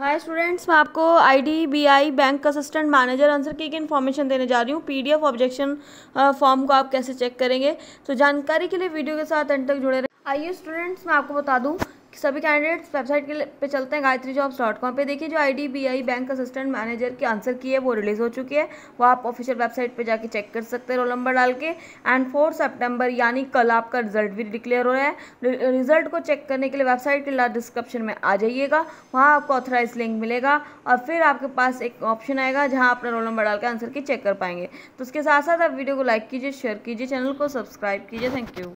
हाय students मैं आपको IDBI bank assistant manager answer key एक इन्फॉर्मेशन देने जा रही हूँ पीडीएफ ऑब्जेक्शन फॉर्म को आप कैसे चेक करेंगे तो जानकारी के लिए वीडियो के साथ अंत तक जुड़े रहे आइए स्टूडेंट्स मैं आपको बता दूँ सभी कैंडिडेट्स वेबसाइट के पे चलते हैं गायत्री जॉब्स डॉट कॉम पर देखिए जो आई बैंक असिस्टेंट मैनेजर के आंसर की है वो रिलीज़ हो चुकी है वो आप ऑफिशियल वेबसाइट पे जाके चेक कर सकते हैं रोल नंबर डाल के एंड फोर सितंबर यानी कल आपका रिजल्ट भी डिक्लेयर हो रहा है रिजल्ट को चेक करने के लिए वेबसाइट के डिस्क्रिप्शन में आ जाइएगा वहाँ आपको ऑथराइज लिंक मिलेगा और फिर आपके पास एक ऑप्शन आएगा जहाँ अपना रोल नंबर डाल के आंसर की चेक कर पाएंगे तो उसके साथ साथ आप वीडियो को लाइक कीजिए शेयर कीजिए चैनल को सब्सक्राइब कीजिए थैंक यू